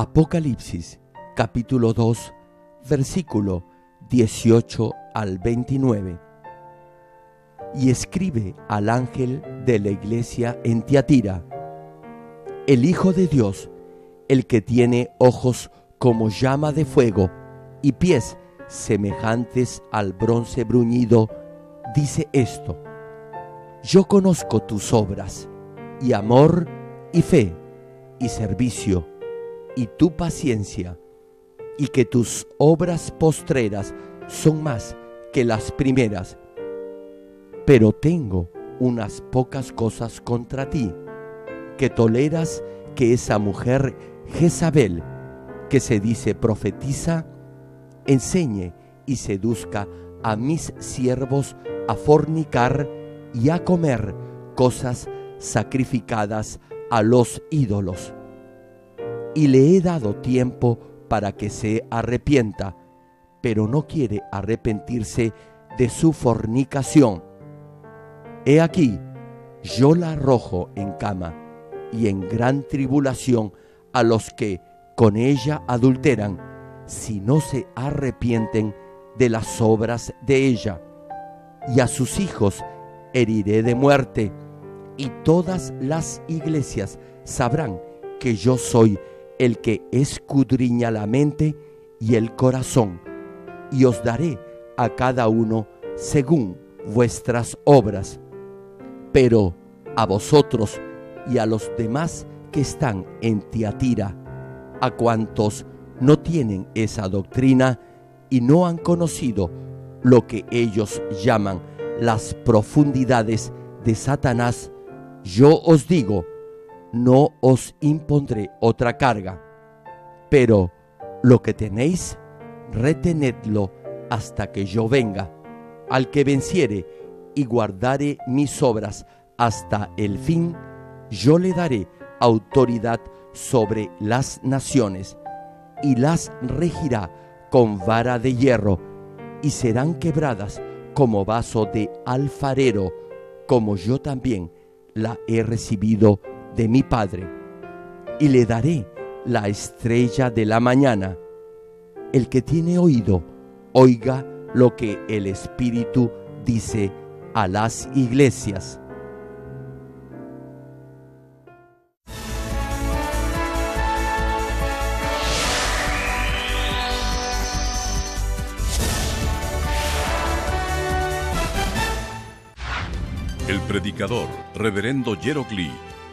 Apocalipsis capítulo 2 versículo 18 al 29. Y escribe al ángel de la iglesia en Tiatira, el Hijo de Dios, el que tiene ojos como llama de fuego y pies semejantes al bronce bruñido, dice esto, yo conozco tus obras y amor y fe y servicio y tu paciencia, y que tus obras postreras son más que las primeras. Pero tengo unas pocas cosas contra ti, que toleras que esa mujer Jezabel, que se dice profetiza, enseñe y seduzca a mis siervos a fornicar y a comer cosas sacrificadas a los ídolos y le he dado tiempo para que se arrepienta, pero no quiere arrepentirse de su fornicación. He aquí, yo la arrojo en cama y en gran tribulación a los que con ella adulteran, si no se arrepienten de las obras de ella. Y a sus hijos heriré de muerte, y todas las iglesias sabrán que yo soy el que escudriña la mente y el corazón, y os daré a cada uno según vuestras obras. Pero a vosotros y a los demás que están en Tiatira, a cuantos no tienen esa doctrina y no han conocido lo que ellos llaman las profundidades de Satanás, yo os digo, no os impondré otra carga, pero lo que tenéis, retenedlo hasta que yo venga. Al que venciere y guardare mis obras hasta el fin, yo le daré autoridad sobre las naciones, y las regirá con vara de hierro, y serán quebradas como vaso de alfarero, como yo también la he recibido de mi Padre, y le daré la estrella de la mañana. El que tiene oído, oiga lo que el Espíritu dice a las iglesias. El predicador, reverendo Yerocli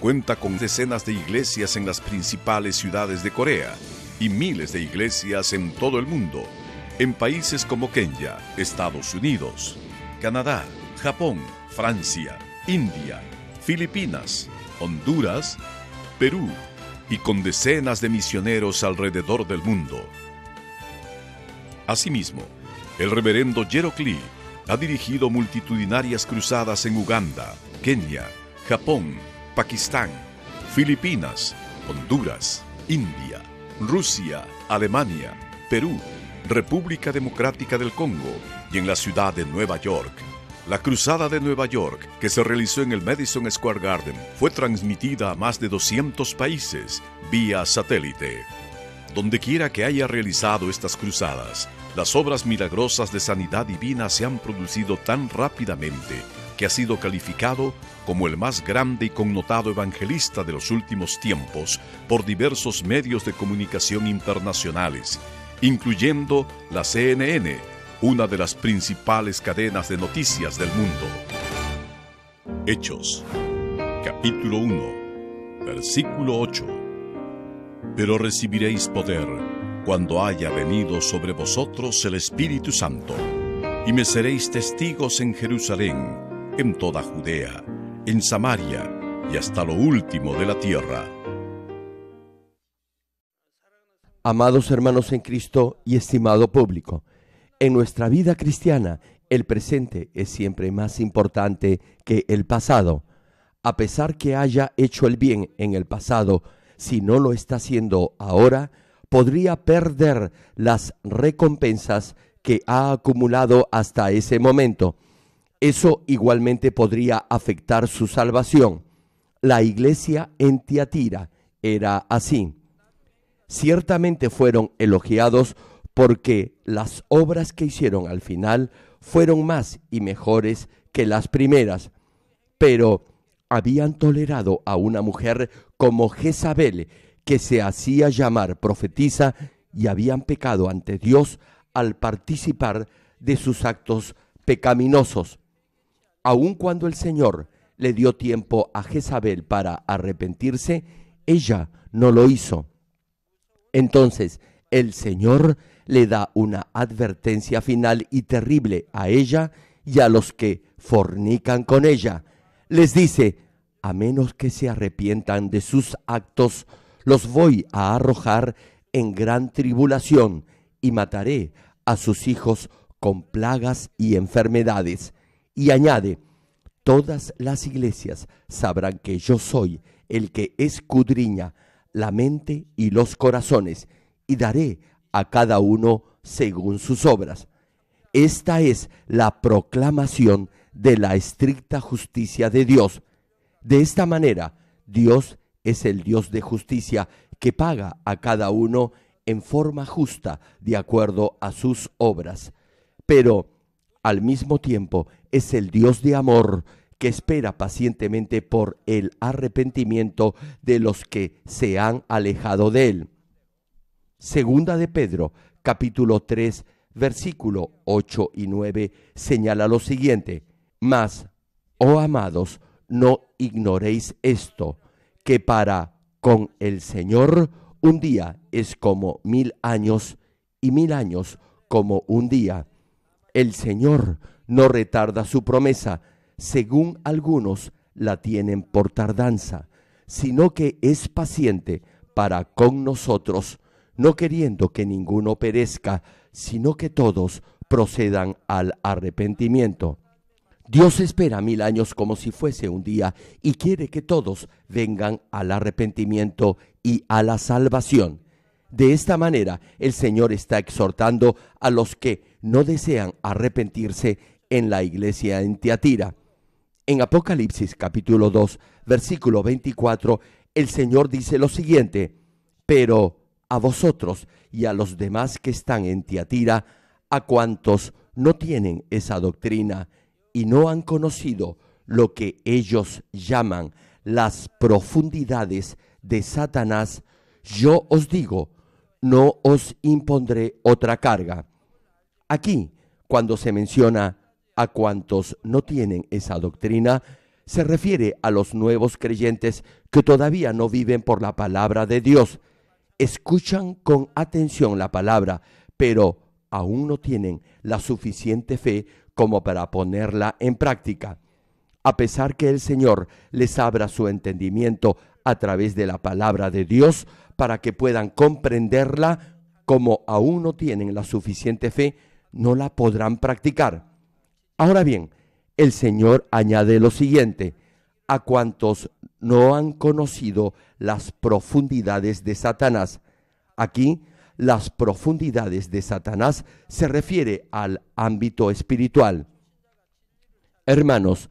Cuenta con decenas de iglesias en las principales ciudades de Corea y miles de iglesias en todo el mundo, en países como Kenia, Estados Unidos, Canadá, Japón, Francia, India, Filipinas, Honduras, Perú y con decenas de misioneros alrededor del mundo. Asimismo, el reverendo Jerok ha dirigido multitudinarias cruzadas en Uganda, Kenia, Japón, Pakistán, Filipinas, Honduras, India, Rusia, Alemania, Perú, República Democrática del Congo y en la ciudad de Nueva York. La Cruzada de Nueva York, que se realizó en el Madison Square Garden, fue transmitida a más de 200 países vía satélite. Donde quiera que haya realizado estas cruzadas, las obras milagrosas de sanidad divina se han producido tan rápidamente que ha sido calificado como el más grande y connotado evangelista de los últimos tiempos por diversos medios de comunicación internacionales, incluyendo la CNN, una de las principales cadenas de noticias del mundo. Hechos, capítulo 1, versículo 8. Pero recibiréis poder cuando haya venido sobre vosotros el Espíritu Santo, y me seréis testigos en Jerusalén en toda Judea, en Samaria y hasta lo último de la tierra. Amados hermanos en Cristo y estimado público, en nuestra vida cristiana el presente es siempre más importante que el pasado. A pesar que haya hecho el bien en el pasado, si no lo está haciendo ahora, podría perder las recompensas que ha acumulado hasta ese momento eso igualmente podría afectar su salvación. La iglesia en Tiatira era así. Ciertamente fueron elogiados porque las obras que hicieron al final fueron más y mejores que las primeras, pero habían tolerado a una mujer como Jezabel, que se hacía llamar profetisa, y habían pecado ante Dios al participar de sus actos pecaminosos. Aun cuando el Señor le dio tiempo a Jezabel para arrepentirse, ella no lo hizo. Entonces, el Señor le da una advertencia final y terrible a ella y a los que fornican con ella. Les dice, a menos que se arrepientan de sus actos, los voy a arrojar en gran tribulación y mataré a sus hijos con plagas y enfermedades y añade, todas las iglesias sabrán que yo soy el que escudriña la mente y los corazones, y daré a cada uno según sus obras. Esta es la proclamación de la estricta justicia de Dios. De esta manera, Dios es el Dios de justicia que paga a cada uno en forma justa de acuerdo a sus obras. Pero al mismo tiempo es el Dios de amor que espera pacientemente por el arrepentimiento de los que se han alejado de él. Segunda de Pedro, capítulo 3, versículo 8 y 9, señala lo siguiente, Mas, oh amados, no ignoréis esto, que para con el Señor un día es como mil años y mil años como un día. El Señor no retarda su promesa, según algunos la tienen por tardanza, sino que es paciente para con nosotros, no queriendo que ninguno perezca, sino que todos procedan al arrepentimiento. Dios espera mil años como si fuese un día y quiere que todos vengan al arrepentimiento y a la salvación. De esta manera el Señor está exhortando a los que no desean arrepentirse en la iglesia en Tiatira. En Apocalipsis capítulo 2, versículo 24, el Señor dice lo siguiente, pero a vosotros y a los demás que están en Tiatira, a cuantos no tienen esa doctrina y no han conocido lo que ellos llaman las profundidades de Satanás, yo os digo, no os impondré otra carga Aquí, cuando se menciona a cuantos no tienen esa doctrina, se refiere a los nuevos creyentes que todavía no viven por la palabra de Dios. Escuchan con atención la palabra, pero aún no tienen la suficiente fe como para ponerla en práctica. A pesar que el Señor les abra su entendimiento a través de la palabra de Dios para que puedan comprenderla, como aún no tienen la suficiente fe, no la podrán practicar. Ahora bien, el Señor añade lo siguiente, a cuantos no han conocido las profundidades de Satanás. Aquí, las profundidades de Satanás se refiere al ámbito espiritual. Hermanos,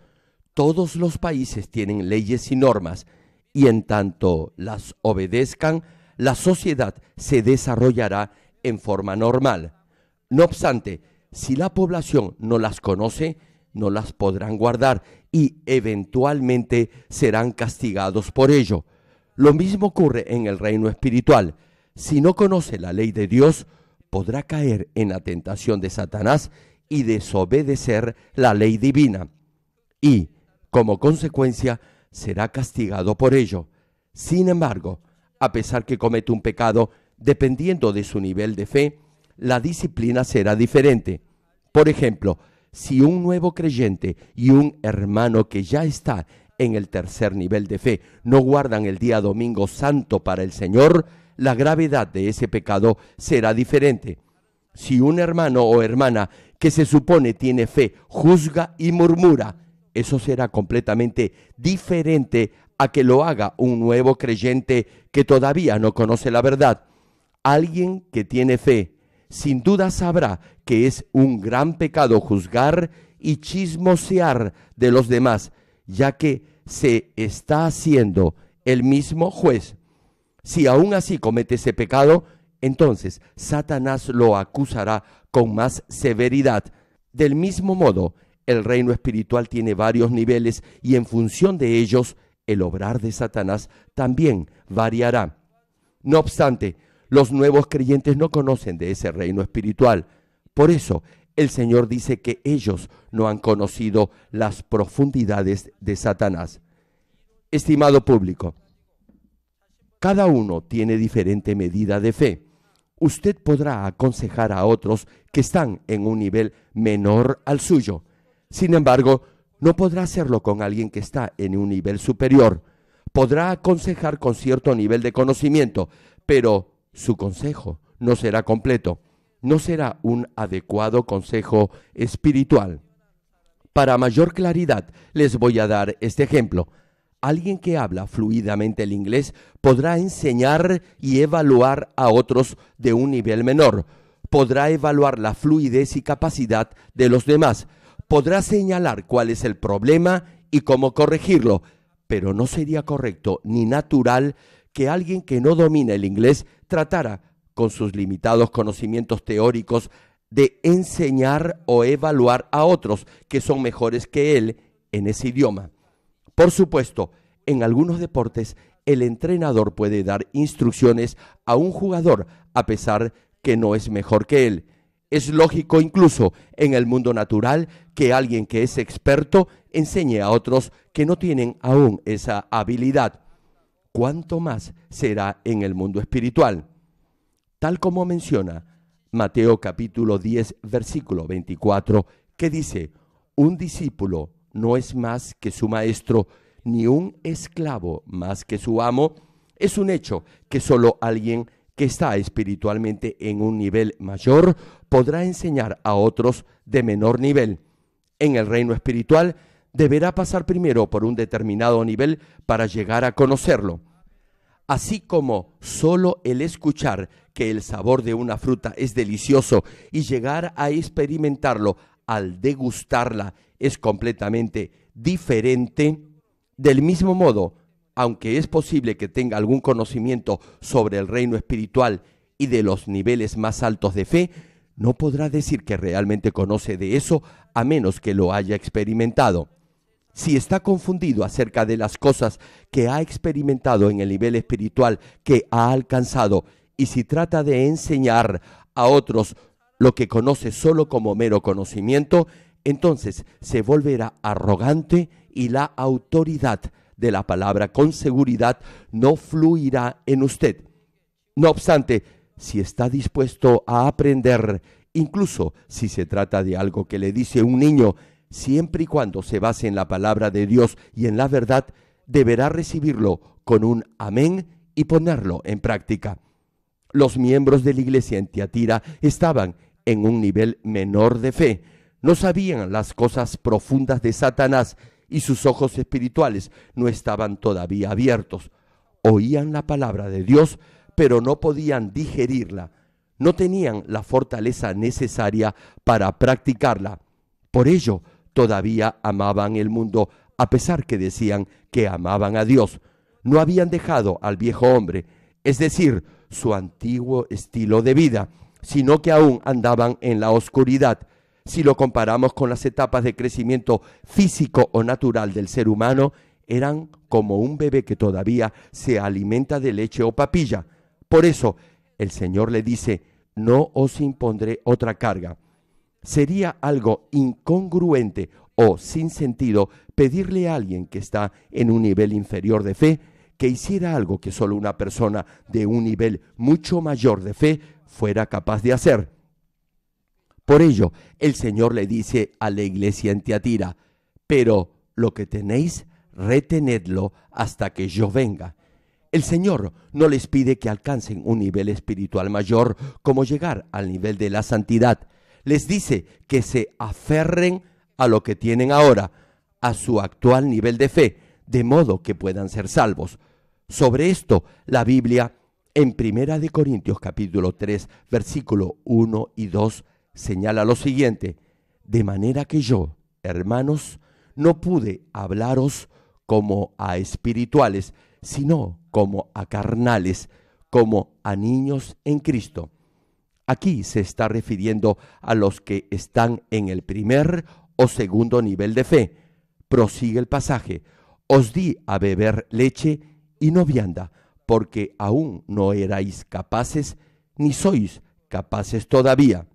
todos los países tienen leyes y normas, y en tanto las obedezcan, la sociedad se desarrollará en forma normal. No obstante, si la población no las conoce, no las podrán guardar y eventualmente serán castigados por ello. Lo mismo ocurre en el reino espiritual. Si no conoce la ley de Dios, podrá caer en la tentación de Satanás y desobedecer la ley divina. Y, como consecuencia, será castigado por ello. Sin embargo, a pesar que comete un pecado, dependiendo de su nivel de fe, la disciplina será diferente. Por ejemplo, si un nuevo creyente y un hermano que ya está en el tercer nivel de fe no guardan el día domingo santo para el Señor, la gravedad de ese pecado será diferente. Si un hermano o hermana que se supone tiene fe juzga y murmura, eso será completamente diferente a que lo haga un nuevo creyente que todavía no conoce la verdad. Alguien que tiene fe sin duda sabrá que es un gran pecado juzgar y chismosear de los demás, ya que se está haciendo el mismo juez. Si aún así comete ese pecado, entonces Satanás lo acusará con más severidad. Del mismo modo, el reino espiritual tiene varios niveles y en función de ellos, el obrar de Satanás también variará. No obstante, los nuevos creyentes no conocen de ese reino espiritual. Por eso el Señor dice que ellos no han conocido las profundidades de Satanás. Estimado público, cada uno tiene diferente medida de fe. Usted podrá aconsejar a otros que están en un nivel menor al suyo. Sin embargo, no podrá hacerlo con alguien que está en un nivel superior. Podrá aconsejar con cierto nivel de conocimiento, pero su consejo no será completo, no será un adecuado consejo espiritual. Para mayor claridad les voy a dar este ejemplo. Alguien que habla fluidamente el inglés podrá enseñar y evaluar a otros de un nivel menor, podrá evaluar la fluidez y capacidad de los demás, podrá señalar cuál es el problema y cómo corregirlo, pero no sería correcto ni natural que alguien que no domina el inglés tratara, con sus limitados conocimientos teóricos, de enseñar o evaluar a otros que son mejores que él en ese idioma. Por supuesto, en algunos deportes el entrenador puede dar instrucciones a un jugador a pesar que no es mejor que él. Es lógico incluso en el mundo natural que alguien que es experto enseñe a otros que no tienen aún esa habilidad cuánto más será en el mundo espiritual. Tal como menciona Mateo capítulo 10 versículo 24, que dice, un discípulo no es más que su maestro, ni un esclavo más que su amo, es un hecho que solo alguien que está espiritualmente en un nivel mayor podrá enseñar a otros de menor nivel. En el reino espiritual deberá pasar primero por un determinado nivel para llegar a conocerlo. Así como solo el escuchar que el sabor de una fruta es delicioso y llegar a experimentarlo al degustarla es completamente diferente, del mismo modo, aunque es posible que tenga algún conocimiento sobre el reino espiritual y de los niveles más altos de fe, no podrá decir que realmente conoce de eso a menos que lo haya experimentado. Si está confundido acerca de las cosas que ha experimentado en el nivel espiritual que ha alcanzado y si trata de enseñar a otros lo que conoce solo como mero conocimiento, entonces se volverá arrogante y la autoridad de la palabra con seguridad no fluirá en usted. No obstante, si está dispuesto a aprender, incluso si se trata de algo que le dice un niño, siempre y cuando se base en la palabra de Dios y en la verdad, deberá recibirlo con un amén y ponerlo en práctica. Los miembros de la iglesia en Tiatira estaban en un nivel menor de fe, no sabían las cosas profundas de Satanás y sus ojos espirituales no estaban todavía abiertos. Oían la palabra de Dios, pero no podían digerirla, no tenían la fortaleza necesaria para practicarla. Por ello, todavía amaban el mundo, a pesar que decían que amaban a Dios. No habían dejado al viejo hombre, es decir, su antiguo estilo de vida, sino que aún andaban en la oscuridad. Si lo comparamos con las etapas de crecimiento físico o natural del ser humano, eran como un bebé que todavía se alimenta de leche o papilla. Por eso el Señor le dice, no os impondré otra carga Sería algo incongruente o sin sentido pedirle a alguien que está en un nivel inferior de fe que hiciera algo que solo una persona de un nivel mucho mayor de fe fuera capaz de hacer. Por ello, el Señor le dice a la iglesia en Tiatira, pero lo que tenéis, retenedlo hasta que yo venga. El Señor no les pide que alcancen un nivel espiritual mayor como llegar al nivel de la santidad, les dice que se aferren a lo que tienen ahora, a su actual nivel de fe, de modo que puedan ser salvos. Sobre esto, la Biblia en Primera de Corintios capítulo 3, versículo 1 y 2 señala lo siguiente: De manera que yo, hermanos, no pude hablaros como a espirituales, sino como a carnales, como a niños en Cristo. Aquí se está refiriendo a los que están en el primer o segundo nivel de fe. Prosigue el pasaje. Os di a beber leche y no vianda, porque aún no erais capaces, ni sois capaces todavía.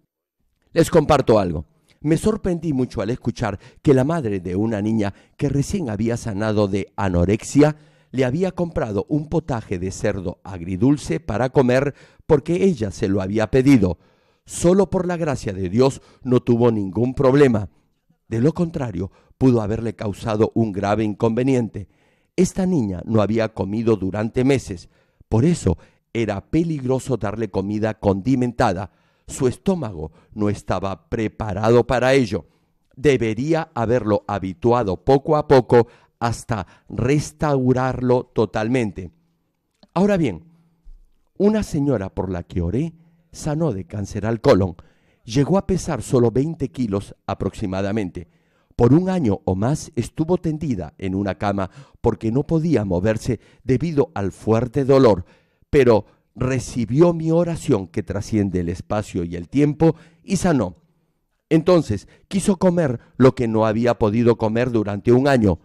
Les comparto algo. Me sorprendí mucho al escuchar que la madre de una niña que recién había sanado de anorexia le había comprado un potaje de cerdo agridulce para comer porque ella se lo había pedido. Solo por la gracia de Dios no tuvo ningún problema. De lo contrario, pudo haberle causado un grave inconveniente. Esta niña no había comido durante meses. Por eso era peligroso darle comida condimentada. Su estómago no estaba preparado para ello. Debería haberlo habituado poco a poco hasta restaurarlo totalmente. Ahora bien, una señora por la que oré sanó de cáncer al colon. Llegó a pesar solo 20 kilos aproximadamente. Por un año o más estuvo tendida en una cama porque no podía moverse debido al fuerte dolor, pero recibió mi oración que trasciende el espacio y el tiempo y sanó. Entonces quiso comer lo que no había podido comer durante un año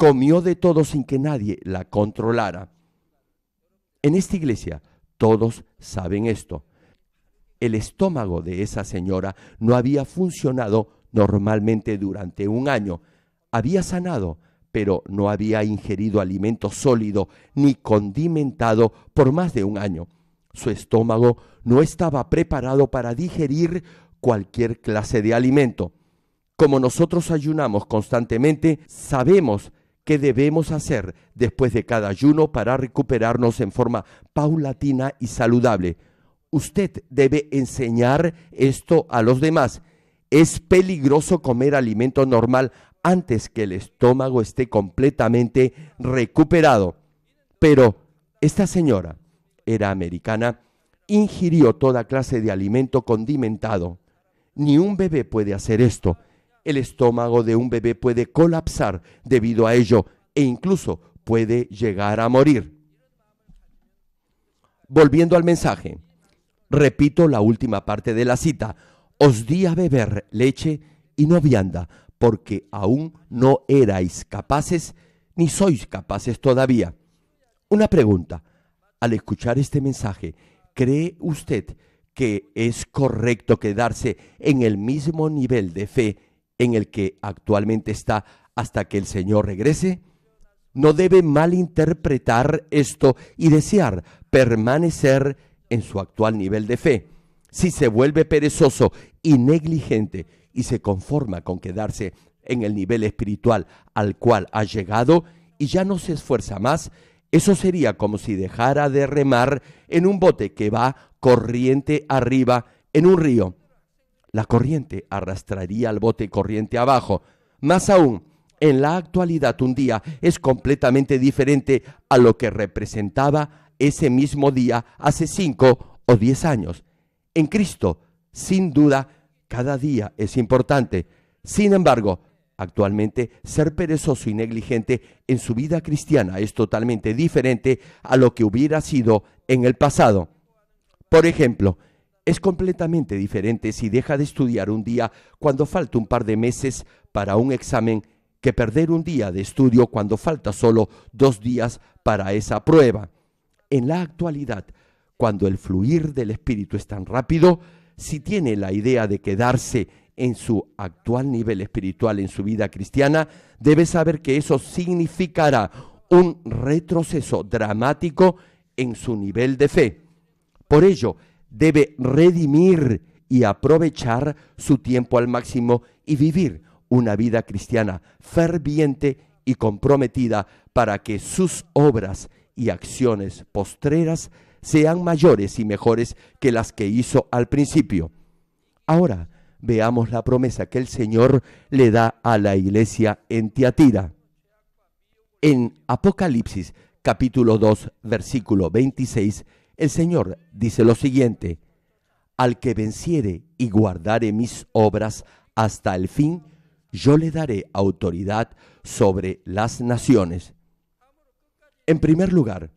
comió de todo sin que nadie la controlara. En esta iglesia todos saben esto. El estómago de esa señora no había funcionado normalmente durante un año. Había sanado, pero no había ingerido alimento sólido ni condimentado por más de un año. Su estómago no estaba preparado para digerir cualquier clase de alimento. Como nosotros ayunamos constantemente, sabemos que qué debemos hacer después de cada ayuno para recuperarnos en forma paulatina y saludable. Usted debe enseñar esto a los demás. Es peligroso comer alimento normal antes que el estómago esté completamente recuperado. Pero esta señora era americana, ingirió toda clase de alimento condimentado. Ni un bebé puede hacer esto el estómago de un bebé puede colapsar debido a ello e incluso puede llegar a morir. Volviendo al mensaje, repito la última parte de la cita. Os di a beber leche y no vianda, porque aún no erais capaces, ni sois capaces todavía. Una pregunta. Al escuchar este mensaje, ¿cree usted que es correcto quedarse en el mismo nivel de fe en el que actualmente está hasta que el Señor regrese? No debe malinterpretar esto y desear permanecer en su actual nivel de fe. Si se vuelve perezoso y negligente y se conforma con quedarse en el nivel espiritual al cual ha llegado y ya no se esfuerza más, eso sería como si dejara de remar en un bote que va corriente arriba en un río la corriente arrastraría al bote corriente abajo. Más aún, en la actualidad un día es completamente diferente a lo que representaba ese mismo día hace cinco o diez años. En Cristo, sin duda, cada día es importante. Sin embargo, actualmente ser perezoso y negligente en su vida cristiana es totalmente diferente a lo que hubiera sido en el pasado. Por ejemplo, es completamente diferente si deja de estudiar un día cuando falta un par de meses para un examen que perder un día de estudio cuando falta solo dos días para esa prueba. En la actualidad, cuando el fluir del espíritu es tan rápido, si tiene la idea de quedarse en su actual nivel espiritual en su vida cristiana, debe saber que eso significará un retroceso dramático en su nivel de fe. Por ello, debe redimir y aprovechar su tiempo al máximo y vivir una vida cristiana ferviente y comprometida para que sus obras y acciones postreras sean mayores y mejores que las que hizo al principio. Ahora veamos la promesa que el Señor le da a la iglesia en Tiatira. En Apocalipsis capítulo 2 versículo 26 el Señor dice lo siguiente, al que venciere y guardare mis obras hasta el fin, yo le daré autoridad sobre las naciones. En primer lugar,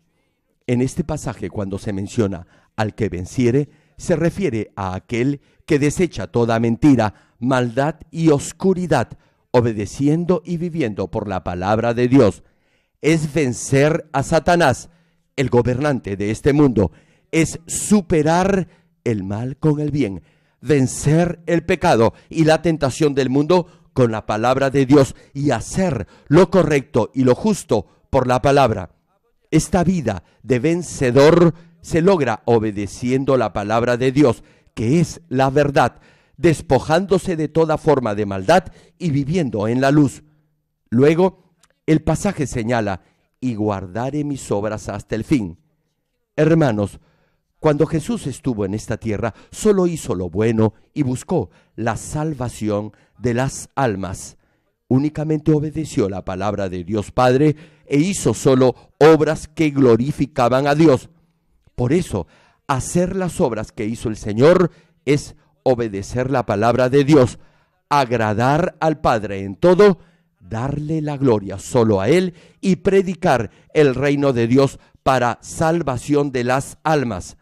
en este pasaje cuando se menciona al que venciere, se refiere a aquel que desecha toda mentira, maldad y oscuridad, obedeciendo y viviendo por la palabra de Dios. Es vencer a Satanás, el gobernante de este mundo, es superar el mal con el bien, vencer el pecado y la tentación del mundo con la palabra de Dios y hacer lo correcto y lo justo por la palabra. Esta vida de vencedor se logra obedeciendo la palabra de Dios, que es la verdad, despojándose de toda forma de maldad y viviendo en la luz. Luego, el pasaje señala y guardaré mis obras hasta el fin. Hermanos, cuando Jesús estuvo en esta tierra, solo hizo lo bueno y buscó la salvación de las almas. Únicamente obedeció la palabra de Dios Padre e hizo solo obras que glorificaban a Dios. Por eso, hacer las obras que hizo el Señor es obedecer la palabra de Dios, agradar al Padre en todo darle la gloria solo a Él y predicar el reino de Dios para salvación de las almas,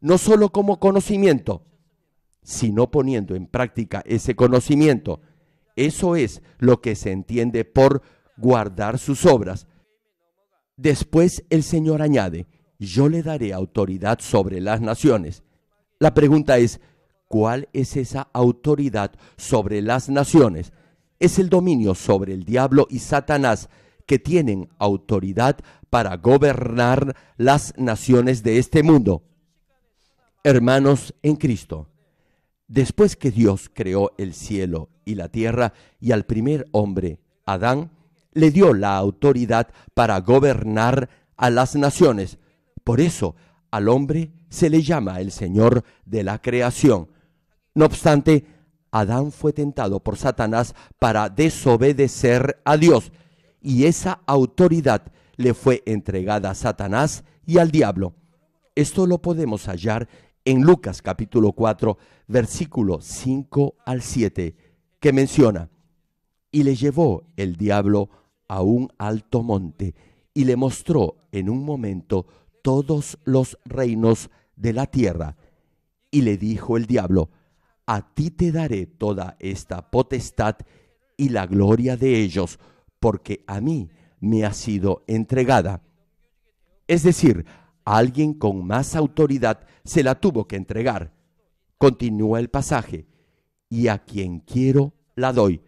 no solo como conocimiento, sino poniendo en práctica ese conocimiento. Eso es lo que se entiende por guardar sus obras. Después el Señor añade, yo le daré autoridad sobre las naciones. La pregunta es, ¿cuál es esa autoridad sobre las naciones? es el dominio sobre el diablo y Satanás que tienen autoridad para gobernar las naciones de este mundo. Hermanos en Cristo, después que Dios creó el cielo y la tierra y al primer hombre, Adán, le dio la autoridad para gobernar a las naciones. Por eso al hombre se le llama el Señor de la creación. No obstante, Adán fue tentado por Satanás para desobedecer a Dios y esa autoridad le fue entregada a Satanás y al diablo. Esto lo podemos hallar en Lucas capítulo 4, versículo 5 al 7, que menciona, y le llevó el diablo a un alto monte y le mostró en un momento todos los reinos de la tierra. Y le dijo el diablo, a ti te daré toda esta potestad y la gloria de ellos, porque a mí me ha sido entregada. Es decir, alguien con más autoridad se la tuvo que entregar. Continúa el pasaje, y a quien quiero la doy.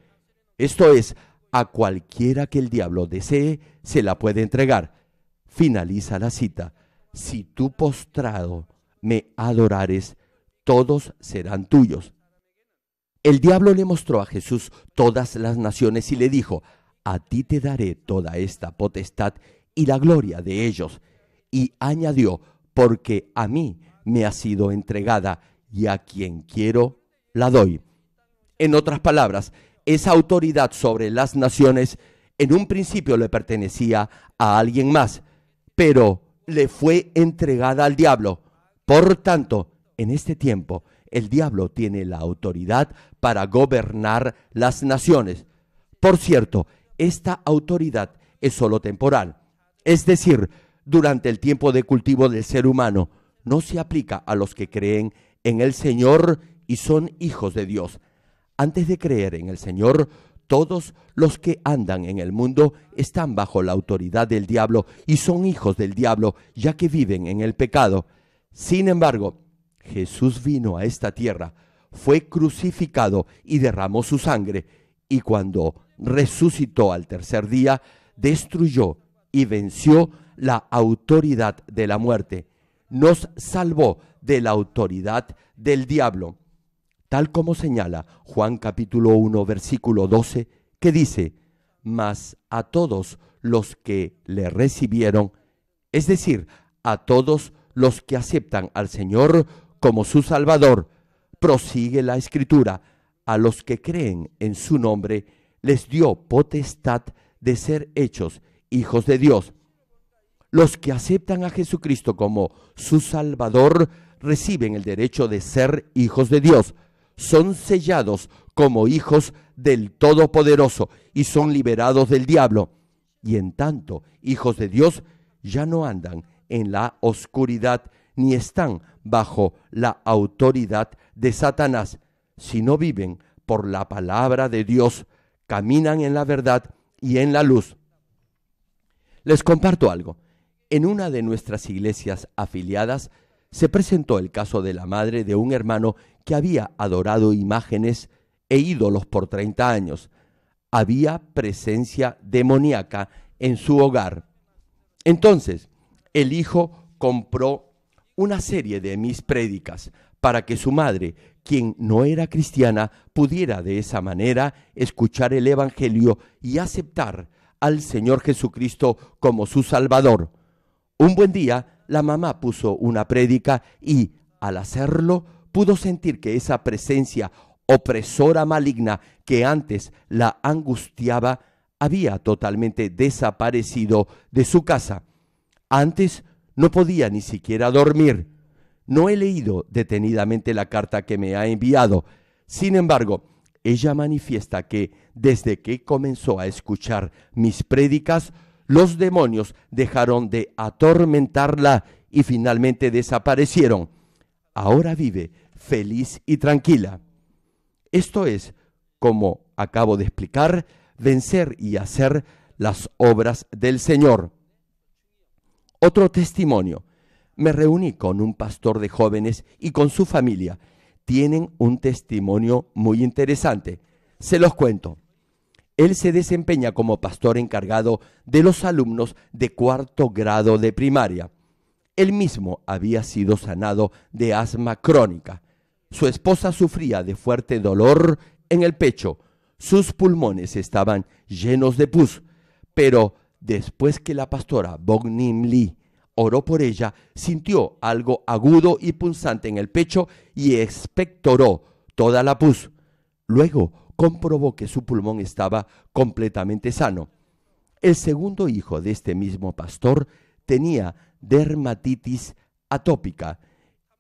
Esto es, a cualquiera que el diablo desee, se la puede entregar. Finaliza la cita. Si tú postrado me adorares, todos serán tuyos. El diablo le mostró a Jesús todas las naciones y le dijo, a ti te daré toda esta potestad y la gloria de ellos. Y añadió, porque a mí me ha sido entregada y a quien quiero la doy. En otras palabras, esa autoridad sobre las naciones en un principio le pertenecía a alguien más, pero le fue entregada al diablo. Por tanto, en este tiempo el diablo tiene la autoridad para gobernar las naciones. Por cierto, esta autoridad es solo temporal, es decir, durante el tiempo de cultivo del ser humano, no se aplica a los que creen en el Señor y son hijos de Dios. Antes de creer en el Señor, todos los que andan en el mundo están bajo la autoridad del diablo y son hijos del diablo, ya que viven en el pecado. Sin embargo, Jesús vino a esta tierra, fue crucificado y derramó su sangre, y cuando resucitó al tercer día, destruyó y venció la autoridad de la muerte. Nos salvó de la autoridad del diablo, tal como señala Juan capítulo 1 versículo 12, que dice, mas a todos los que le recibieron, es decir, a todos los que aceptan al Señor como su Salvador. Prosigue la escritura, a los que creen en su nombre les dio potestad de ser hechos hijos de Dios. Los que aceptan a Jesucristo como su Salvador reciben el derecho de ser hijos de Dios. Son sellados como hijos del Todopoderoso y son liberados del diablo. Y en tanto, hijos de Dios ya no andan en la oscuridad ni están bajo la autoridad de Satanás, sino viven por la palabra de Dios, caminan en la verdad y en la luz. Les comparto algo. En una de nuestras iglesias afiliadas se presentó el caso de la madre de un hermano que había adorado imágenes e ídolos por 30 años. Había presencia demoníaca en su hogar. Entonces, el hijo compró una serie de mis prédicas para que su madre, quien no era cristiana, pudiera de esa manera escuchar el Evangelio y aceptar al Señor Jesucristo como su Salvador. Un buen día, la mamá puso una prédica y, al hacerlo, pudo sentir que esa presencia opresora maligna que antes la angustiaba había totalmente desaparecido de su casa. Antes no podía ni siquiera dormir. No he leído detenidamente la carta que me ha enviado. Sin embargo, ella manifiesta que desde que comenzó a escuchar mis prédicas, los demonios dejaron de atormentarla y finalmente desaparecieron. Ahora vive feliz y tranquila. Esto es, como acabo de explicar, vencer y hacer las obras del Señor. Otro testimonio. Me reuní con un pastor de jóvenes y con su familia. Tienen un testimonio muy interesante. Se los cuento. Él se desempeña como pastor encargado de los alumnos de cuarto grado de primaria. Él mismo había sido sanado de asma crónica. Su esposa sufría de fuerte dolor en el pecho. Sus pulmones estaban llenos de pus, pero Después que la pastora Bognim Lee oró por ella, sintió algo agudo y punzante en el pecho y expectoró toda la pus. Luego comprobó que su pulmón estaba completamente sano. El segundo hijo de este mismo pastor tenía dermatitis atópica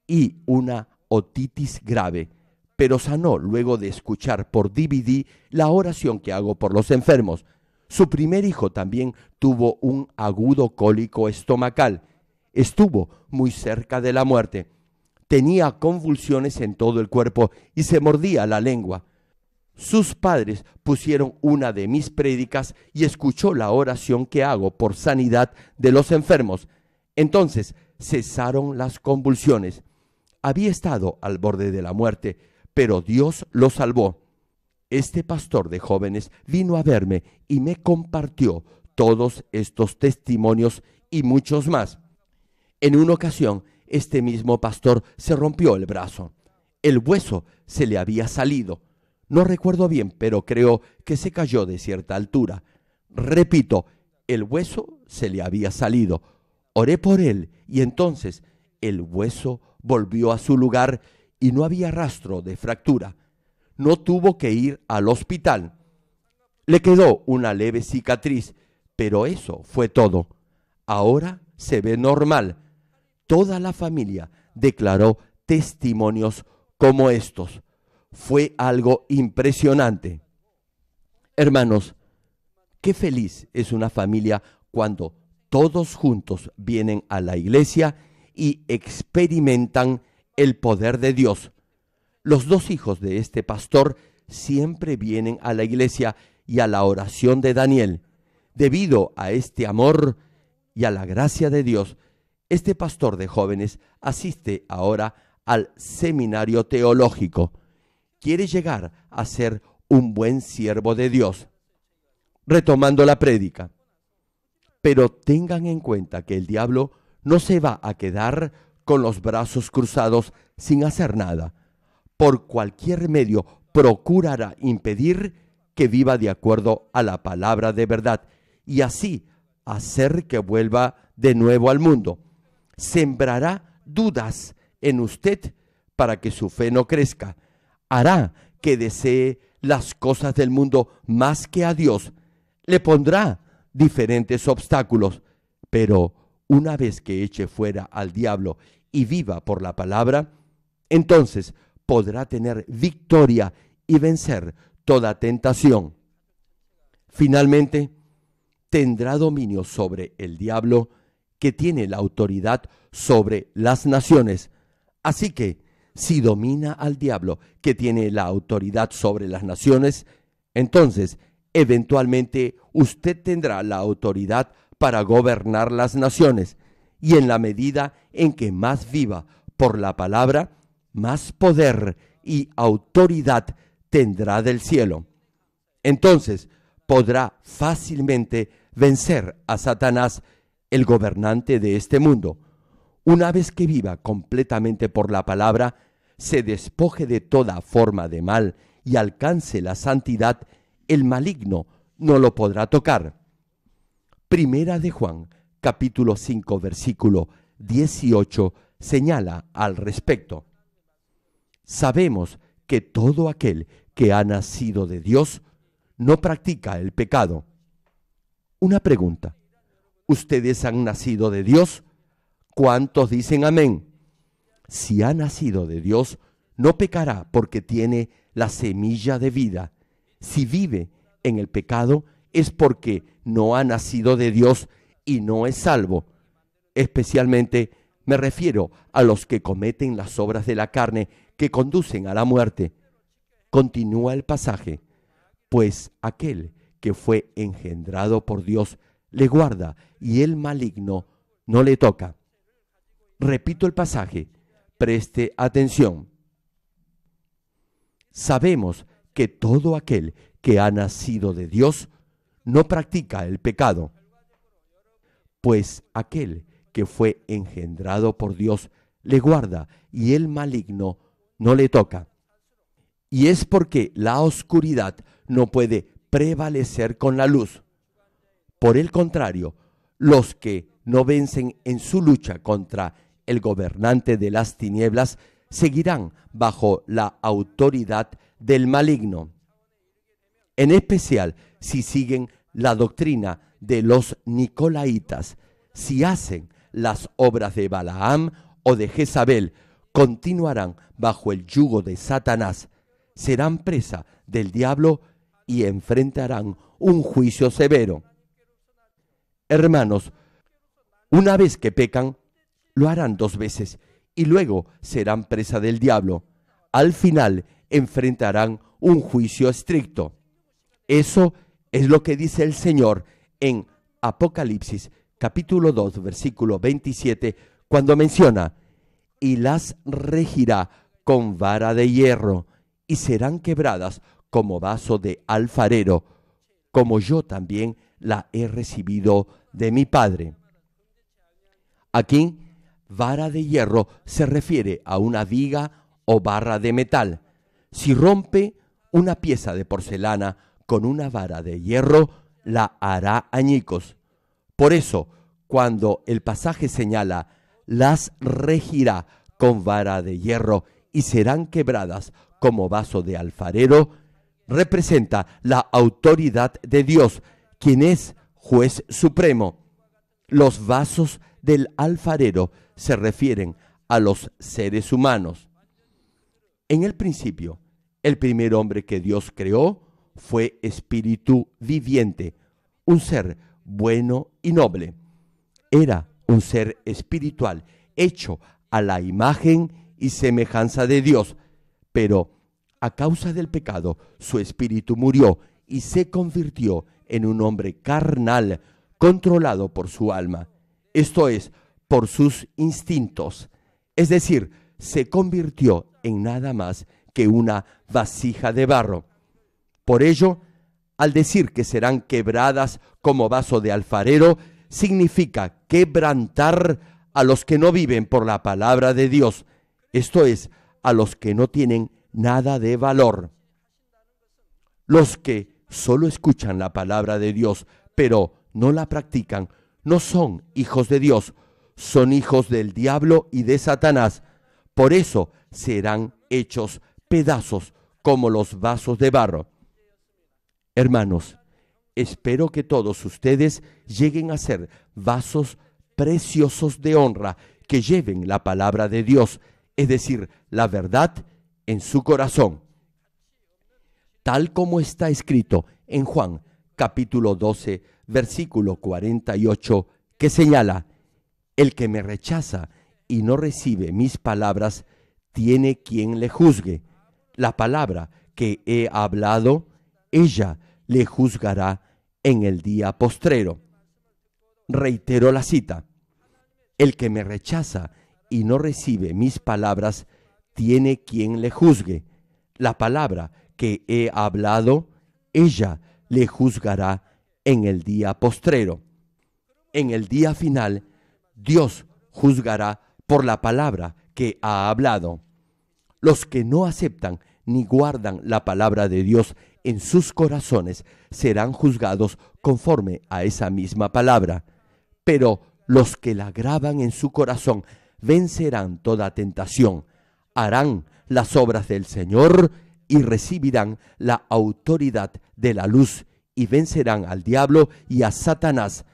y una otitis grave, pero sanó luego de escuchar por DVD la oración que hago por los enfermos. Su primer hijo también tuvo un agudo cólico estomacal. Estuvo muy cerca de la muerte. Tenía convulsiones en todo el cuerpo y se mordía la lengua. Sus padres pusieron una de mis prédicas y escuchó la oración que hago por sanidad de los enfermos. Entonces cesaron las convulsiones. Había estado al borde de la muerte, pero Dios lo salvó. Este pastor de jóvenes vino a verme y me compartió todos estos testimonios y muchos más. En una ocasión, este mismo pastor se rompió el brazo. El hueso se le había salido. No recuerdo bien, pero creo que se cayó de cierta altura. Repito, el hueso se le había salido. Oré por él y entonces el hueso volvió a su lugar y no había rastro de fractura no tuvo que ir al hospital. Le quedó una leve cicatriz, pero eso fue todo. Ahora se ve normal. Toda la familia declaró testimonios como estos. Fue algo impresionante. Hermanos, qué feliz es una familia cuando todos juntos vienen a la iglesia y experimentan el poder de Dios los dos hijos de este pastor siempre vienen a la iglesia y a la oración de Daniel. Debido a este amor y a la gracia de Dios, este pastor de jóvenes asiste ahora al seminario teológico. Quiere llegar a ser un buen siervo de Dios. Retomando la prédica. Pero tengan en cuenta que el diablo no se va a quedar con los brazos cruzados sin hacer nada por cualquier medio procurará impedir que viva de acuerdo a la palabra de verdad y así hacer que vuelva de nuevo al mundo. Sembrará dudas en usted para que su fe no crezca. Hará que desee las cosas del mundo más que a Dios. Le pondrá diferentes obstáculos, pero una vez que eche fuera al diablo y viva por la palabra, entonces podrá tener victoria y vencer toda tentación. Finalmente, tendrá dominio sobre el diablo que tiene la autoridad sobre las naciones. Así que, si domina al diablo que tiene la autoridad sobre las naciones, entonces, eventualmente, usted tendrá la autoridad para gobernar las naciones. Y en la medida en que más viva por la palabra, más poder y autoridad tendrá del cielo. Entonces podrá fácilmente vencer a Satanás, el gobernante de este mundo. Una vez que viva completamente por la palabra, se despoje de toda forma de mal y alcance la santidad, el maligno no lo podrá tocar. Primera de Juan, capítulo 5, versículo 18, señala al respecto sabemos que todo aquel que ha nacido de Dios no practica el pecado. Una pregunta. ¿Ustedes han nacido de Dios? ¿Cuántos dicen amén? Si ha nacido de Dios, no pecará porque tiene la semilla de vida. Si vive en el pecado, es porque no ha nacido de Dios y no es salvo. Especialmente me refiero a los que cometen las obras de la carne que conducen a la muerte. Continúa el pasaje, pues aquel que fue engendrado por Dios le guarda y el maligno no le toca. Repito el pasaje, preste atención. Sabemos que todo aquel que ha nacido de Dios no practica el pecado, pues aquel que fue engendrado por Dios le guarda y el maligno no le toca. Y es porque la oscuridad no puede prevalecer con la luz. Por el contrario, los que no vencen en su lucha contra el gobernante de las tinieblas seguirán bajo la autoridad del maligno. En especial si siguen la doctrina de los nicolaitas, si hacen las obras de Balaam o de Jezabel, continuarán bajo el yugo de Satanás, serán presa del diablo y enfrentarán un juicio severo. Hermanos, una vez que pecan, lo harán dos veces y luego serán presa del diablo. Al final enfrentarán un juicio estricto. Eso es lo que dice el Señor en Apocalipsis capítulo 2 versículo 27 cuando menciona y las regirá con vara de hierro, y serán quebradas como vaso de alfarero, como yo también la he recibido de mi Padre. Aquí, vara de hierro se refiere a una viga o barra de metal. Si rompe una pieza de porcelana con una vara de hierro, la hará añicos. Por eso, cuando el pasaje señala las regirá con vara de hierro y serán quebradas como vaso de alfarero, representa la autoridad de Dios, quien es juez supremo. Los vasos del alfarero se refieren a los seres humanos. En el principio, el primer hombre que Dios creó fue espíritu viviente, un ser bueno y noble. Era un ser espiritual hecho a la imagen y semejanza de Dios, pero a causa del pecado su espíritu murió y se convirtió en un hombre carnal, controlado por su alma, esto es, por sus instintos. Es decir, se convirtió en nada más que una vasija de barro. Por ello, al decir que serán quebradas como vaso de alfarero, significa quebrantar a los que no viven por la palabra de Dios, esto es, a los que no tienen nada de valor. Los que solo escuchan la palabra de Dios, pero no la practican, no son hijos de Dios, son hijos del diablo y de Satanás. Por eso serán hechos pedazos como los vasos de barro. Hermanos, espero que todos ustedes lleguen a ser vasos preciosos de honra que lleven la palabra de Dios, es decir, la verdad en su corazón. Tal como está escrito en Juan capítulo 12, versículo 48, que señala, el que me rechaza y no recibe mis palabras, tiene quien le juzgue. La palabra que he hablado, ella le juzgará en el día postrero. Reitero la cita. El que me rechaza y no recibe mis palabras, tiene quien le juzgue. La palabra que he hablado, ella le juzgará en el día postrero. En el día final, Dios juzgará por la palabra que ha hablado. Los que no aceptan ni guardan la palabra de Dios en sus corazones serán juzgados conforme a esa misma palabra. Pero los que la graban en su corazón vencerán toda tentación, harán las obras del Señor y recibirán la autoridad de la luz y vencerán al diablo y a Satanás,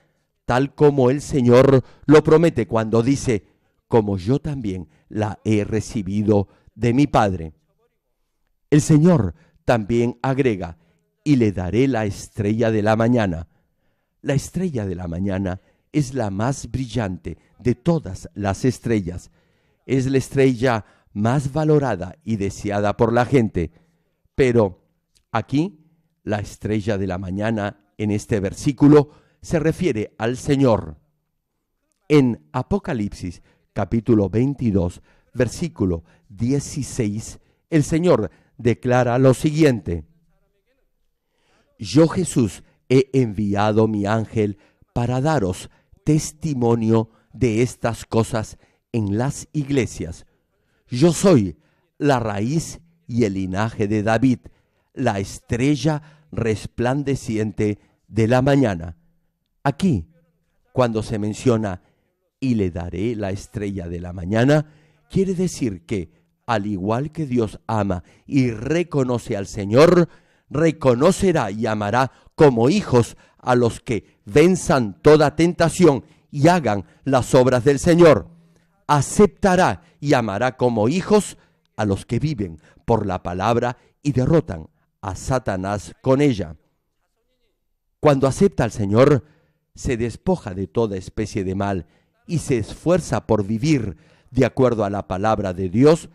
tal como el Señor lo promete cuando dice, como yo también la he recibido de mi Padre. El Señor también agrega, y le daré la estrella de la mañana. La estrella de la mañana es la más brillante de todas las estrellas. Es la estrella más valorada y deseada por la gente. Pero aquí, la estrella de la mañana en este versículo se refiere al Señor. En Apocalipsis capítulo 22, versículo 16, el Señor declara lo siguiente. Yo Jesús he enviado mi ángel para daros testimonio de estas cosas en las iglesias. Yo soy la raíz y el linaje de David, la estrella resplandeciente de la mañana. Aquí, cuando se menciona y le daré la estrella de la mañana, quiere decir que al igual que Dios ama y reconoce al Señor, reconocerá y amará como hijos a los que venzan toda tentación y hagan las obras del Señor. Aceptará y amará como hijos a los que viven por la palabra y derrotan a Satanás con ella. Cuando acepta al Señor, se despoja de toda especie de mal y se esfuerza por vivir de acuerdo a la palabra de Dios,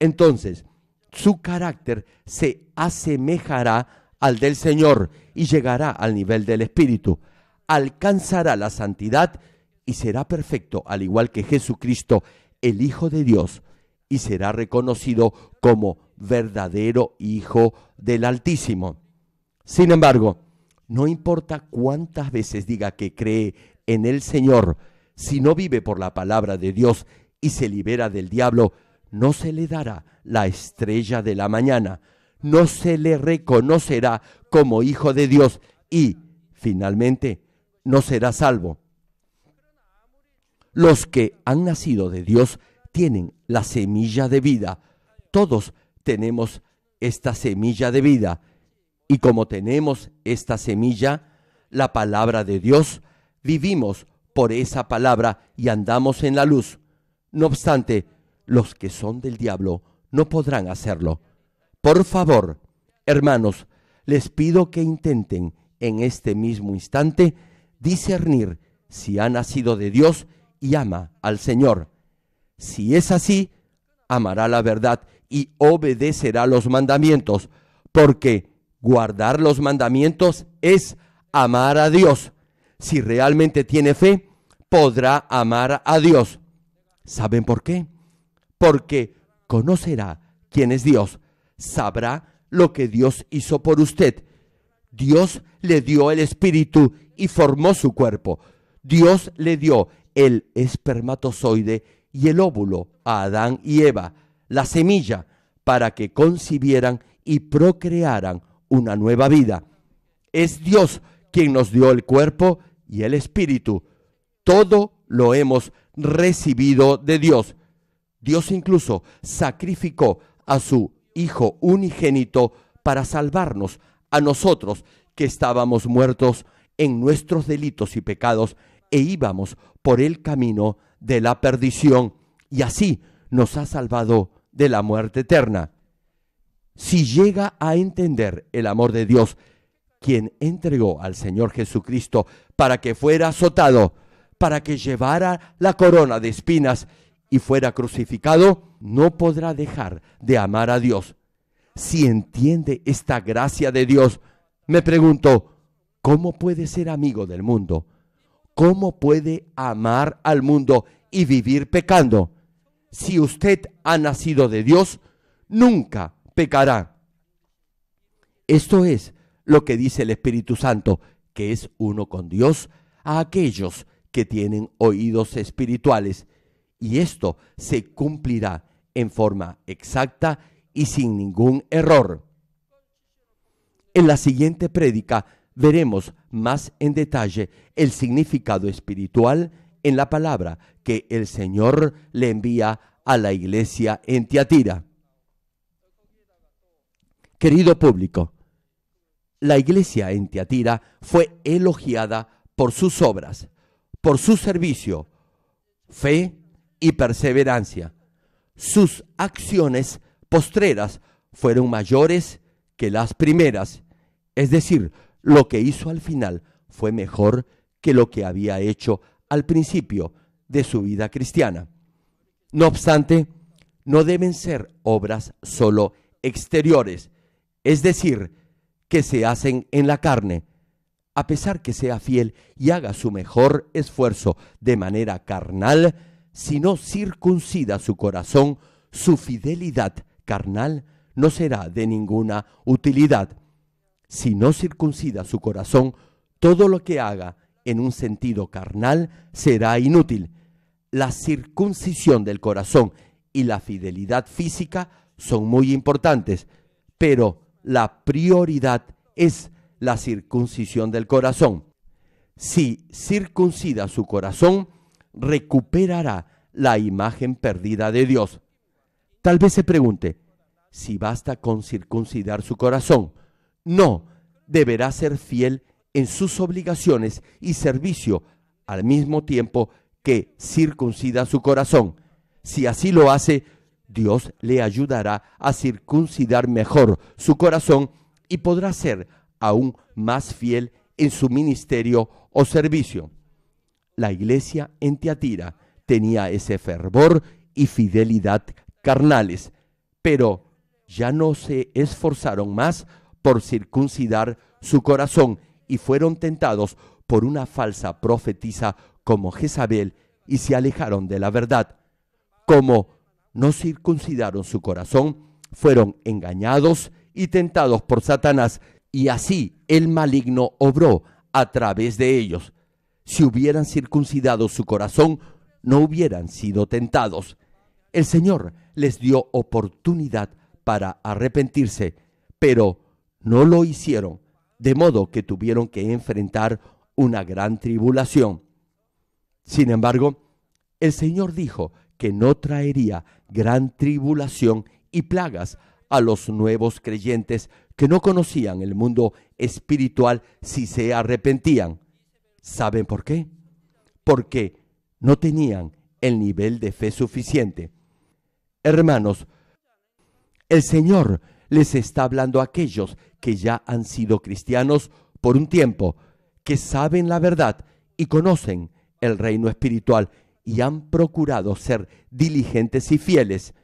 entonces su carácter se asemejará al del Señor y llegará al nivel del Espíritu. Alcanzará la santidad y será perfecto, al igual que Jesucristo, el Hijo de Dios, y será reconocido como verdadero Hijo del Altísimo. Sin embargo, no importa cuántas veces diga que cree en el Señor, si no vive por la palabra de Dios y se libera del diablo, no se le dará la estrella de la mañana, no se le reconocerá como hijo de Dios y, finalmente, no será salvo. Los que han nacido de Dios tienen la semilla de vida. Todos tenemos esta semilla de vida. Y como tenemos esta semilla, la palabra de Dios, vivimos por esa palabra y andamos en la luz. No obstante, los que son del diablo no podrán hacerlo. Por favor, hermanos, les pido que intenten en este mismo instante discernir si ha nacido de Dios y ama al Señor. Si es así, amará la verdad y obedecerá los mandamientos, porque guardar los mandamientos es amar a Dios. Si realmente tiene fe, podrá amar a Dios. ¿Saben por qué? porque conocerá quién es Dios, sabrá lo que Dios hizo por usted. Dios le dio el espíritu y formó su cuerpo. Dios le dio el espermatozoide y el óvulo a Adán y Eva, la semilla, para que concibieran y procrearan una nueva vida. Es Dios quien nos dio el cuerpo y el espíritu. Todo lo hemos recibido de Dios. Dios incluso sacrificó a su Hijo unigénito para salvarnos a nosotros que estábamos muertos en nuestros delitos y pecados e íbamos por el camino de la perdición y así nos ha salvado de la muerte eterna. Si llega a entender el amor de Dios, quien entregó al Señor Jesucristo para que fuera azotado, para que llevara la corona de espinas y fuera crucificado, no podrá dejar de amar a Dios. Si entiende esta gracia de Dios, me pregunto, ¿cómo puede ser amigo del mundo? ¿Cómo puede amar al mundo y vivir pecando? Si usted ha nacido de Dios, nunca pecará. Esto es lo que dice el Espíritu Santo, que es uno con Dios, a aquellos que tienen oídos espirituales y esto se cumplirá en forma exacta y sin ningún error. En la siguiente prédica veremos más en detalle el significado espiritual en la palabra que el Señor le envía a la iglesia en Tiatira. Querido público, la iglesia en Tiatira fue elogiada por sus obras, por su servicio, fe, y perseverancia. Sus acciones postreras fueron mayores que las primeras, es decir, lo que hizo al final fue mejor que lo que había hecho al principio de su vida cristiana. No obstante, no deben ser obras solo exteriores, es decir, que se hacen en la carne. A pesar que sea fiel y haga su mejor esfuerzo de manera carnal, si no circuncida su corazón, su fidelidad carnal no será de ninguna utilidad. Si no circuncida su corazón, todo lo que haga en un sentido carnal será inútil. La circuncisión del corazón y la fidelidad física son muy importantes, pero la prioridad es la circuncisión del corazón. Si circuncida su corazón, recuperará la imagen perdida de Dios. Tal vez se pregunte si basta con circuncidar su corazón. No, deberá ser fiel en sus obligaciones y servicio al mismo tiempo que circuncida su corazón. Si así lo hace, Dios le ayudará a circuncidar mejor su corazón y podrá ser aún más fiel en su ministerio o servicio la iglesia en Tiatira tenía ese fervor y fidelidad carnales, pero ya no se esforzaron más por circuncidar su corazón y fueron tentados por una falsa profetisa como Jezabel y se alejaron de la verdad. Como no circuncidaron su corazón, fueron engañados y tentados por Satanás y así el maligno obró a través de ellos si hubieran circuncidado su corazón, no hubieran sido tentados. El Señor les dio oportunidad para arrepentirse, pero no lo hicieron, de modo que tuvieron que enfrentar una gran tribulación. Sin embargo, el Señor dijo que no traería gran tribulación y plagas a los nuevos creyentes que no conocían el mundo espiritual si se arrepentían. ¿Saben por qué? Porque no tenían el nivel de fe suficiente. Hermanos, el Señor les está hablando a aquellos que ya han sido cristianos por un tiempo, que saben la verdad y conocen el reino espiritual y han procurado ser diligentes y fieles.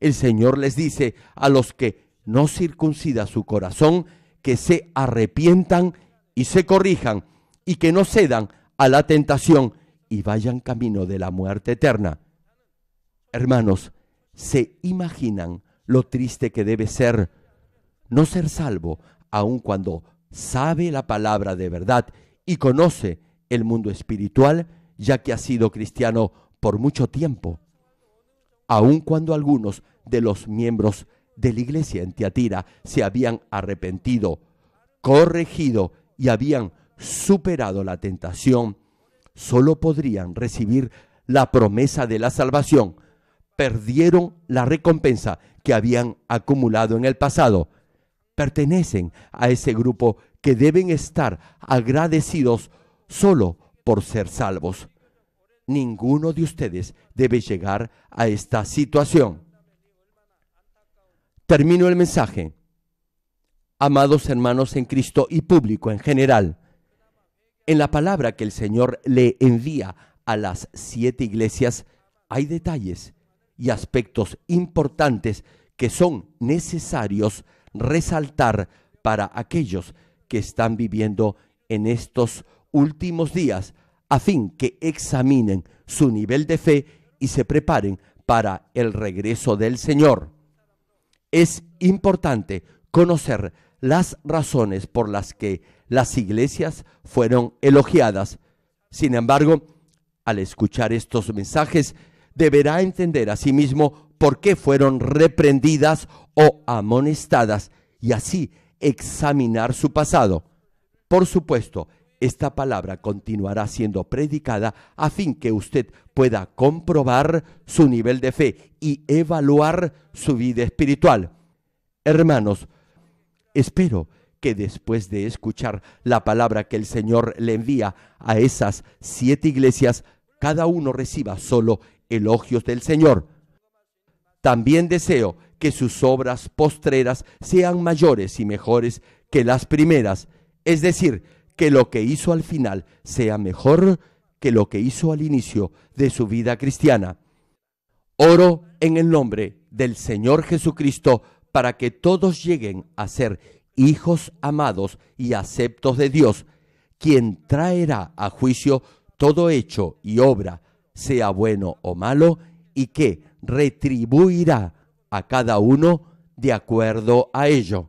El Señor les dice a los que no circuncida su corazón que se arrepientan y se corrijan y que no cedan a la tentación y vayan camino de la muerte eterna. Hermanos, ¿se imaginan lo triste que debe ser no ser salvo aun cuando sabe la palabra de verdad y conoce el mundo espiritual, ya que ha sido cristiano por mucho tiempo? Aun cuando algunos de los miembros de la iglesia en Tiatira se habían arrepentido, corregido y habían superado la tentación, solo podrían recibir la promesa de la salvación. Perdieron la recompensa que habían acumulado en el pasado. Pertenecen a ese grupo que deben estar agradecidos solo por ser salvos. Ninguno de ustedes debe llegar a esta situación. Termino el mensaje. Amados hermanos en Cristo y público en general, en la palabra que el Señor le envía a las siete iglesias hay detalles y aspectos importantes que son necesarios resaltar para aquellos que están viviendo en estos últimos días, a fin que examinen su nivel de fe y se preparen para el regreso del Señor. Es importante conocer las razones por las que las iglesias fueron elogiadas. Sin embargo, al escuchar estos mensajes, deberá entender a sí mismo por qué fueron reprendidas o amonestadas y así examinar su pasado. Por supuesto, esta palabra continuará siendo predicada a fin que usted pueda comprobar su nivel de fe y evaluar su vida espiritual. Hermanos, espero que después de escuchar la palabra que el Señor le envía a esas siete iglesias, cada uno reciba solo elogios del Señor. También deseo que sus obras postreras sean mayores y mejores que las primeras, es decir, que lo que hizo al final sea mejor que lo que hizo al inicio de su vida cristiana. Oro en el nombre del Señor Jesucristo para que todos lleguen a ser hijos amados y aceptos de Dios, quien traerá a juicio todo hecho y obra, sea bueno o malo, y que retribuirá a cada uno de acuerdo a ello.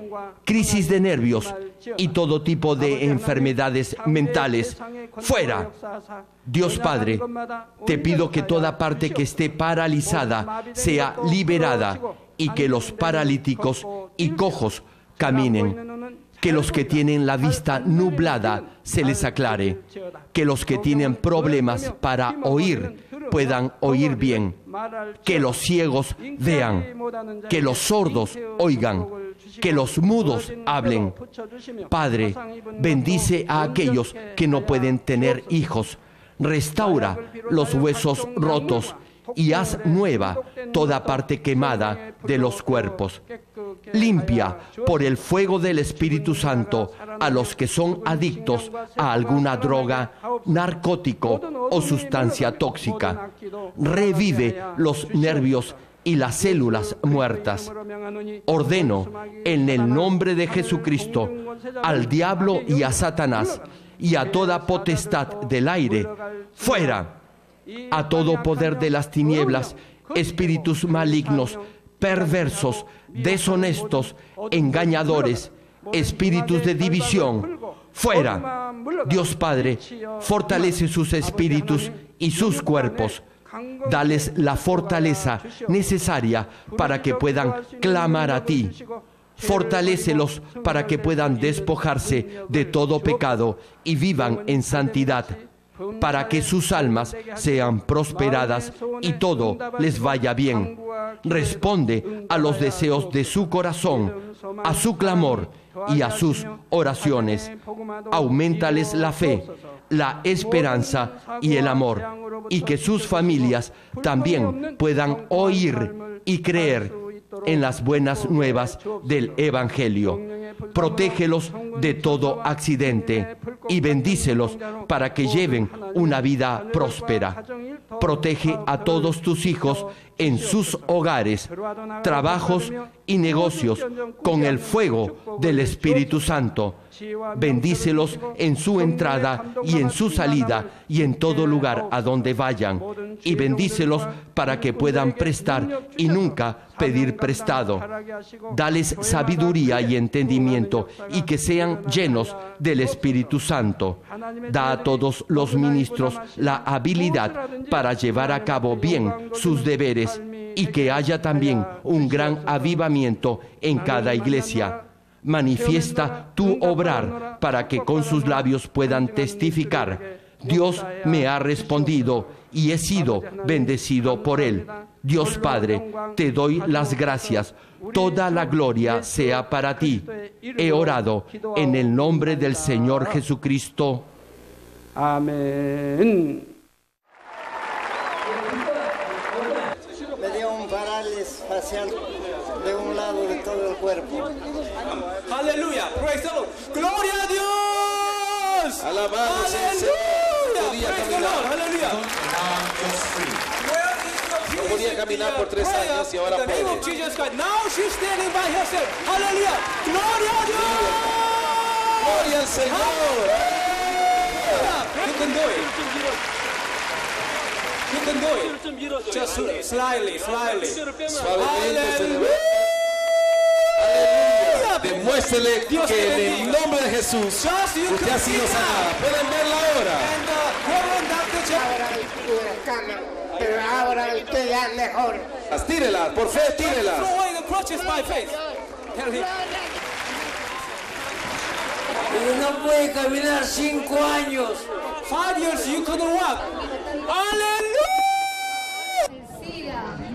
crisis de nervios y todo tipo de enfermedades mentales. Fuera. Dios Padre, te pido que toda parte que esté paralizada sea liberada y que los paralíticos y cojos caminen. Que los que tienen la vista nublada se les aclare. Que los que tienen problemas para oír puedan oír bien. Que los ciegos vean. Que los sordos oigan que los mudos hablen. Padre, bendice a aquellos que no pueden tener hijos. Restaura los huesos rotos y haz nueva toda parte quemada de los cuerpos. Limpia por el fuego del Espíritu Santo a los que son adictos a alguna droga, narcótico o sustancia tóxica. Revive los nervios y las células muertas. Ordeno en el nombre de Jesucristo al diablo y a Satanás y a toda potestad del aire, fuera, a todo poder de las tinieblas, espíritus malignos, perversos, deshonestos, engañadores, espíritus de división, fuera. Dios Padre, fortalece sus espíritus y sus cuerpos Dales la fortaleza necesaria para que puedan clamar a ti. Fortalécelos para que puedan despojarse de todo pecado y vivan en santidad, para que sus almas sean prosperadas y todo les vaya bien. Responde a los deseos de su corazón, a su clamor y a sus oraciones. Aumentales la fe, la esperanza y el amor, y que sus familias también puedan oír y creer en las buenas nuevas del Evangelio. Protégelos de todo accidente y bendícelos para que lleven una vida próspera. Protege a todos tus hijos en sus hogares, trabajos y negocios con el fuego del Espíritu Santo. Bendícelos en su entrada y en su salida y en todo lugar a donde vayan. Y bendícelos para que puedan prestar y nunca pedir prestado. Dales sabiduría y entendimiento y que sean llenos del Espíritu Santo. Da a todos los ministros la habilidad para llevar a cabo bien sus deberes y que haya también un gran avivamiento en cada iglesia. Manifiesta tu obrar para que con sus labios puedan testificar. Dios me ha respondido y he sido bendecido por él. Dios Padre, te doy las gracias. Toda la gloria sea para ti. He orado en el nombre del Señor Jesucristo. Amén. especial de un lado de todo el cuerpo. Aleluya, praise the Lord. Gloria a Dios. Alabado sea el Señor. Aleluya. No podía caminar por tres años y ahora puede. Now she's standing by herself. Aleluya. Gloria a Dios. Gloria al Señor. Aleluya you can Demuéstrele que en el nombre de Jesús usted ha sido sanada. Pueden verla ahora. ahora mejor. Tírela, por fe, tírela. Pero no puede caminar cinco años. Five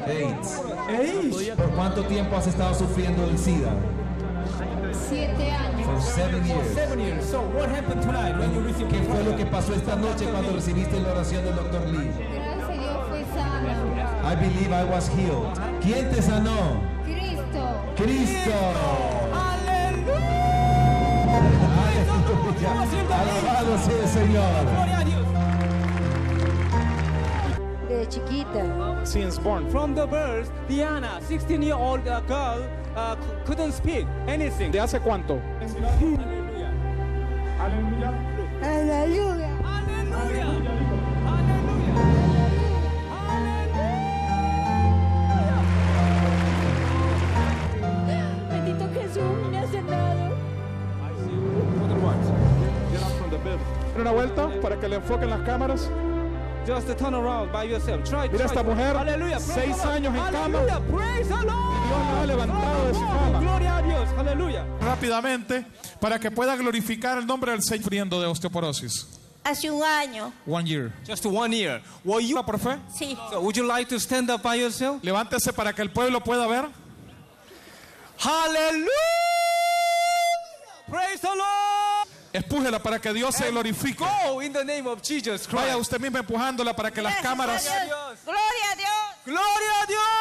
AIDS. AIDS. ¿Por cuánto tiempo has estado sufriendo del SIDA? Siete años. For years. So what happened tonight when you received ¿Qué fue lo que pasó esta noche cuando recibiste la oración del Dr. Lee? Gracias a Dios fui sano I believe I was healed. ¿Quién te sanó? Cristo. Cristo. Aleluya. Alabado sea el Señor chiquita. Since born. From the birth, Diana, 16-year-old uh, girl, uh, couldn't speak anything. ¿De hace cuánto? Aleluya. Aleluya. Aleluya. Aleluya. Aleluya. una vuelta para que le enfoquen las cámaras. Just turn around by yourself. Try, Mira try, esta mujer, Aleluya, seis años en cama. Aleluya, Dios la ha levantado de su cama. Gloria a Dios. Aleluya. Rápidamente, para que pueda glorificar el nombre del Señor sufriendo de osteoporosis. Hace un año. One year. Just one year. Were you por fe? Sí. So would you like to stand up by yourself? Levántese para que el pueblo pueda ver. Aleluya. Praise the Lord. Espújela para que Dios se glorifique. Oh, in the name of Jesus Vaya usted mismo empujándola para que las cámaras. Gloria a Dios. Gloria a Dios.